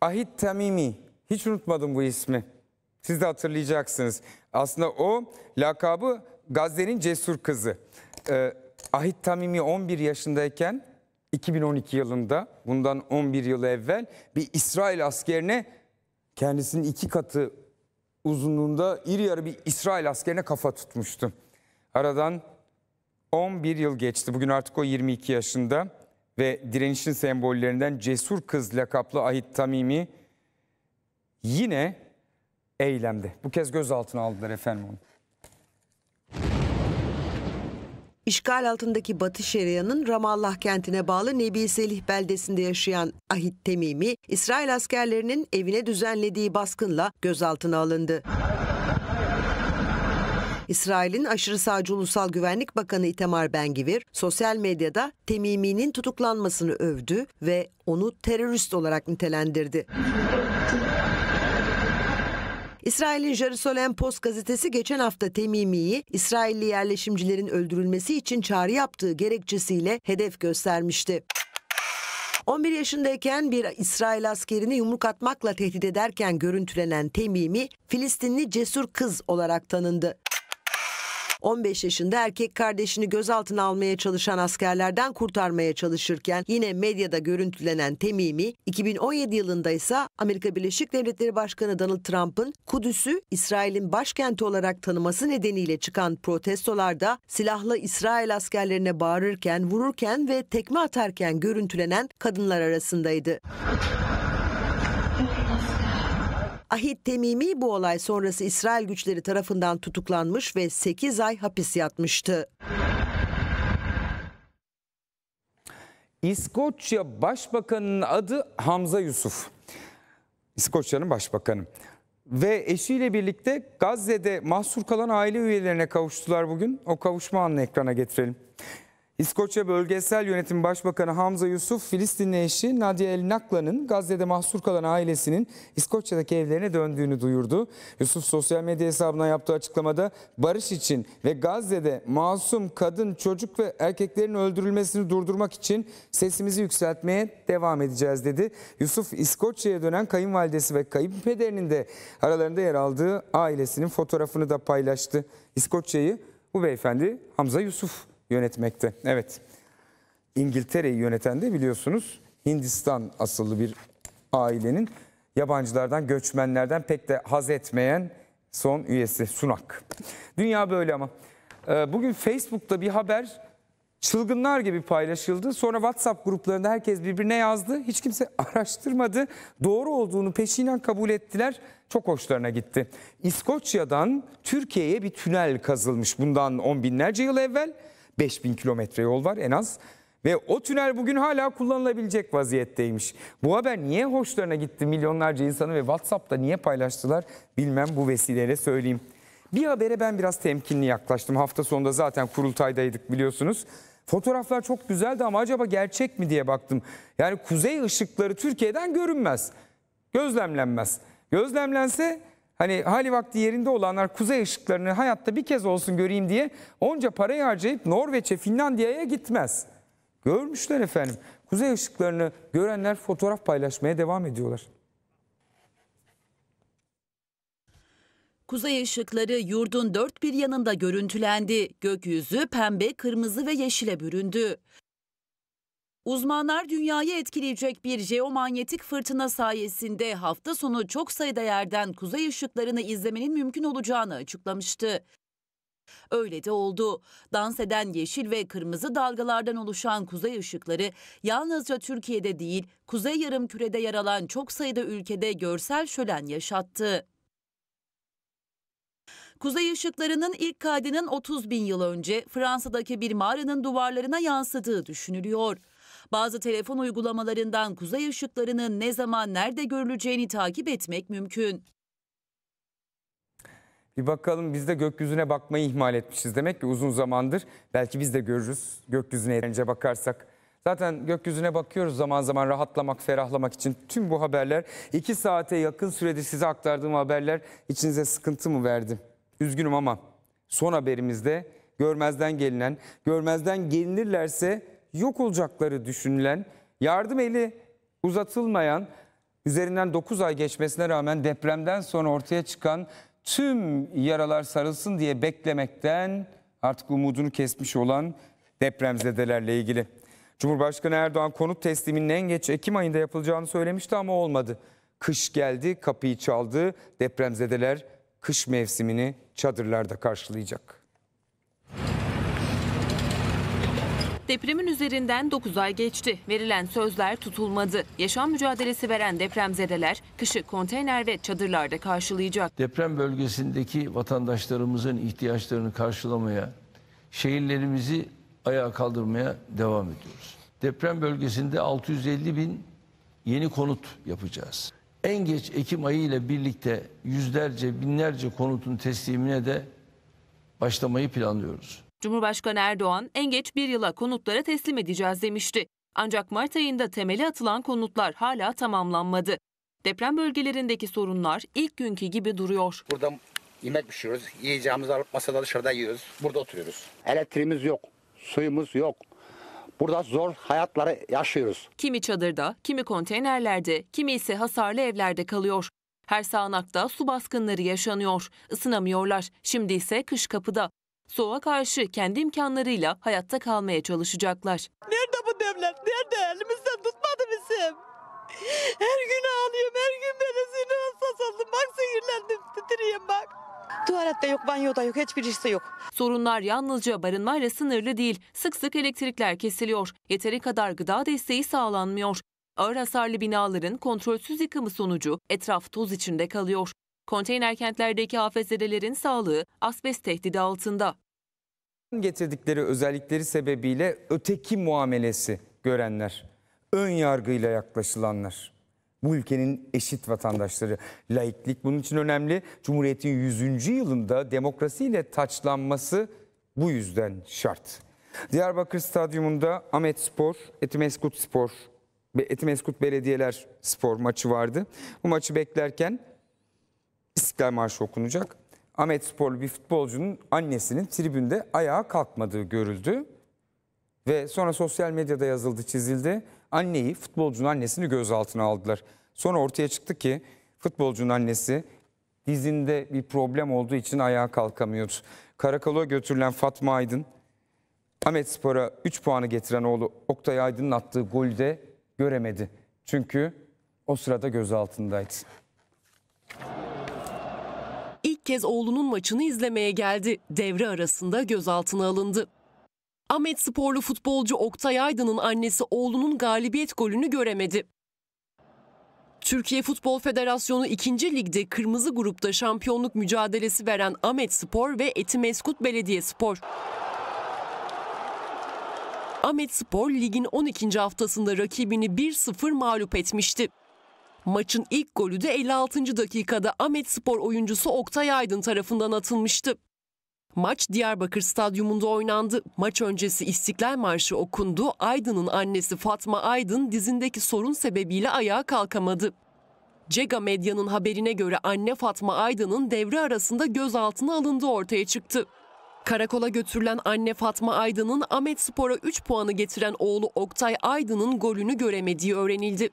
Ahit Tamimi. Hiç unutmadım bu ismi. Siz de hatırlayacaksınız. Aslında o lakabı Gazze'nin cesur kızı. Ee, Ahit Tamimi 11 yaşındayken 2012 yılında bundan 11 yıl evvel bir İsrail askerine kendisinin iki katı uzunluğunda iri yarı bir İsrail askerine kafa tutmuştu. Aradan 11 yıl geçti. Bugün artık o 22 yaşında ve direnişin sembollerinden Cesur Kız lakaplı Ahit Tamimi yine eylemde. Bu kez gözaltına aldılar efendim onu. İşgal altındaki Batı Şeria'nın Ramallah kentine bağlı Nebi Selih beldesinde yaşayan Ahit Temimi, İsrail askerlerinin evine düzenlediği baskınla gözaltına alındı. İsrail'in aşırı sağcı Ulusal Güvenlik Bakanı Itamar Ben-Gvir sosyal medyada Temimi'nin tutuklanmasını övdü ve onu terörist olarak nitelendirdi. İsrail'in Jerusalem Post gazetesi geçen hafta Temimi'yi İsrailli yerleşimcilerin öldürülmesi için çağrı yaptığı gerekçesiyle hedef göstermişti. 11 yaşındayken bir İsrail askerini yumruk atmakla tehdit ederken görüntülenen Temimi, Filistinli cesur kız olarak tanındı. 15 yaşında erkek kardeşini gözaltına almaya çalışan askerlerden kurtarmaya çalışırken yine medyada görüntülenen Temimi 2017 yılında ise Amerika Birleşik Devletleri Başkanı Donald Trump'ın Kudüs'ü İsrail'in başkenti olarak tanıması nedeniyle çıkan protestolarda silahlı İsrail askerlerine bağırırken, vururken ve tekme atarken görüntülenen kadınlar arasındaydı. Ahit Temimi bu olay sonrası İsrail güçleri tarafından tutuklanmış ve 8 ay hapis yatmıştı. İskoçya Başbakanı'nın adı Hamza Yusuf. İskoçya'nın başbakanı. Ve eşiyle birlikte Gazze'de mahsur kalan aile üyelerine kavuştular bugün. O kavuşma anını ekrana getirelim. İskoçya Bölgesel Yönetim Başbakanı Hamza Yusuf, Filistinli eşi Nadia El Nakla'nın Gazze'de mahsur kalan ailesinin İskoçya'daki evlerine döndüğünü duyurdu. Yusuf sosyal medya hesabına yaptığı açıklamada barış için ve Gazze'de masum kadın, çocuk ve erkeklerin öldürülmesini durdurmak için sesimizi yükseltmeye devam edeceğiz dedi. Yusuf İskoçya'ya dönen kayınvalidesi ve kayınpederinin de aralarında yer aldığı ailesinin fotoğrafını da paylaştı. İskoçya'yı bu beyefendi Hamza Yusuf yönetmekte. Evet. İngiltere'yi yöneten de biliyorsunuz Hindistan asıllı bir ailenin yabancılardan, göçmenlerden pek de haz etmeyen son üyesi Sunak. Dünya böyle ama. Ee, bugün Facebook'ta bir haber çılgınlar gibi paylaşıldı. Sonra WhatsApp gruplarında herkes birbirine yazdı. Hiç kimse araştırmadı. Doğru olduğunu peşinen kabul ettiler. Çok hoşlarına gitti. İskoçya'dan Türkiye'ye bir tünel kazılmış bundan on binlerce yıl evvel. 5000 kilometre yol var en az. Ve o tünel bugün hala kullanılabilecek vaziyetteymiş. Bu haber niye hoşlarına gitti milyonlarca insanı ve WhatsApp'ta niye paylaştılar bilmem bu vesileyle söyleyeyim. Bir habere ben biraz temkinli yaklaştım. Hafta sonunda zaten kurultaydaydık biliyorsunuz. Fotoğraflar çok güzeldi ama acaba gerçek mi diye baktım. Yani kuzey ışıkları Türkiye'den görünmez. Gözlemlenmez. Gözlemlense Hani hali vakti yerinde olanlar kuzey ışıklarını hayatta bir kez olsun göreyim diye onca parayı harcayıp Norveç'e, Finlandiya'ya gitmez. Görmüşler efendim. Kuzey ışıklarını görenler fotoğraf paylaşmaya devam ediyorlar. Kuzey ışıkları yurdun dört bir yanında görüntülendi. Gökyüzü pembe, kırmızı ve yeşile büründü. Uzmanlar dünyayı etkileyecek bir jeomanyetik fırtına sayesinde hafta sonu çok sayıda yerden kuzey ışıklarını izlemenin mümkün olacağını açıklamıştı. Öyle de oldu. Dans eden yeşil ve kırmızı dalgalardan oluşan kuzey ışıkları yalnızca Türkiye'de değil, kuzey yarım kürede yer alan çok sayıda ülkede görsel şölen yaşattı. Kuzey ışıklarının ilk kaydının 30 bin yıl önce Fransa'daki bir mağaranın duvarlarına yansıdığı düşünülüyor. Bazı telefon uygulamalarından kuzey ışıklarının ne zaman nerede görüleceğini takip etmek mümkün. Bir bakalım biz de gökyüzüne bakmayı ihmal etmişiz demek ki uzun zamandır. Belki biz de görürüz gökyüzüne yeterince bakarsak. Zaten gökyüzüne bakıyoruz zaman zaman rahatlamak, ferahlamak için. Tüm bu haberler iki saate yakın sürede size aktardığım haberler içinize sıkıntı mı verdi? Üzgünüm ama son haberimizde görmezden gelinen, görmezden gelinirlerse yok olacakları düşünülen, yardım eli uzatılmayan, üzerinden 9 ay geçmesine rağmen depremden sonra ortaya çıkan tüm yaralar sarılsın diye beklemekten artık umudunu kesmiş olan depremzedelerle ilgili. Cumhurbaşkanı Erdoğan konut tesliminin en geç Ekim ayında yapılacağını söylemişti ama olmadı. Kış geldi, kapıyı çaldı. Depremzedeler kış mevsimini çadırlarda karşılayacak. Depremin üzerinden 9 ay geçti. Verilen sözler tutulmadı. Yaşam mücadelesi veren depremzedeler kışı konteyner ve çadırlarda karşılayacak. Deprem bölgesindeki vatandaşlarımızın ihtiyaçlarını karşılamaya, şehirlerimizi ayağa kaldırmaya devam ediyoruz. Deprem bölgesinde 650 bin yeni konut yapacağız. En geç Ekim ayı ile birlikte yüzlerce, binlerce konutun teslimine de başlamayı planlıyoruz. Cumhurbaşkanı Erdoğan en geç bir yıla konutlara teslim edeceğiz demişti. Ancak Mart ayında temeli atılan konutlar hala tamamlanmadı. Deprem bölgelerindeki sorunlar ilk günkü gibi duruyor. Burada yemek pişiriyoruz, yiyeceğimizi alıp masada dışarıda yiyoruz, burada oturuyoruz. Elektriğimiz yok, suyumuz yok. Burada zor hayatları yaşıyoruz. Kimi çadırda, kimi konteynerlerde, kimi ise hasarlı evlerde kalıyor. Her sağanakta su baskınları yaşanıyor. Isınamıyorlar. Şimdi ise kış kapıda soğuğa karşı kendi imkanlarıyla hayatta kalmaya çalışacaklar. Nerede bu devlet? Nerede? Elimizden tutmadı bizim. Her gün ağlıyorum, her gün beni sinir hassas oldum. Bak sinirlendim, titriyorum bak. Tuvalette yok, banyoda yok, hiçbir işte yok. Sorunlar yalnızca barınmayla sınırlı değil. Sık sık elektrikler kesiliyor. Yeteri kadar gıda desteği sağlanmıyor. Ağır hasarlı binaların kontrolsüz yıkımı sonucu etraf toz içinde kalıyor. Konteyner kentlerdeki hafızlarelerin sağlığı asbest tehdidi altında. Getirdikleri özellikleri sebebiyle öteki muamelesi görenler, ön yargıyla yaklaşılanlar. Bu ülkenin eşit vatandaşları. Laiklik bunun için önemli. Cumhuriyet'in 100. yılında demokrasiyle taçlanması bu yüzden şart. Diyarbakır Stadyumunda Ahmet Spor, Etimeskut Spor ve Etimeskut Belediyeler Spor maçı vardı. Bu maçı beklerken İstiklal Marşı okunacak. Ahmet Sporlu bir futbolcunun annesinin tribünde ayağa kalkmadığı görüldü. Ve sonra sosyal medyada yazıldı, çizildi. Anneyi, futbolcunun annesini gözaltına aldılar. Sonra ortaya çıktı ki futbolcunun annesi dizinde bir problem olduğu için ayağa kalkamıyordu. Karakola götürülen Fatma Aydın, Ahmet Spor'a 3 puanı getiren oğlu Oktay Aydın'ın attığı golü de göremedi. Çünkü o sırada gözaltındaydı kez oğlunun maçını izlemeye geldi. Devre arasında gözaltına alındı. Ahmet sporlu futbolcu Oktay Aydın'ın annesi oğlunun galibiyet golünü göremedi. Türkiye Futbol Federasyonu 2. Lig'de kırmızı grupta şampiyonluk mücadelesi veren Ahmet Spor ve Etimeskut Belediye Spor. Ahmet Spor ligin 12. haftasında rakibini 1-0 mağlup etmişti. Maçın ilk golü de 56. dakikada Ahmet Spor oyuncusu Oktay Aydın tarafından atılmıştı. Maç Diyarbakır Stadyumunda oynandı. Maç öncesi İstiklal Marşı okundu. Aydın'ın annesi Fatma Aydın dizindeki sorun sebebiyle ayağa kalkamadı. Cega Medya'nın haberine göre anne Fatma Aydın'ın devre arasında gözaltına alındığı ortaya çıktı. Karakola götürülen anne Fatma Aydın'ın Ahmet Spor'a 3 puanı getiren oğlu Oktay Aydın'ın golünü göremediği öğrenildi.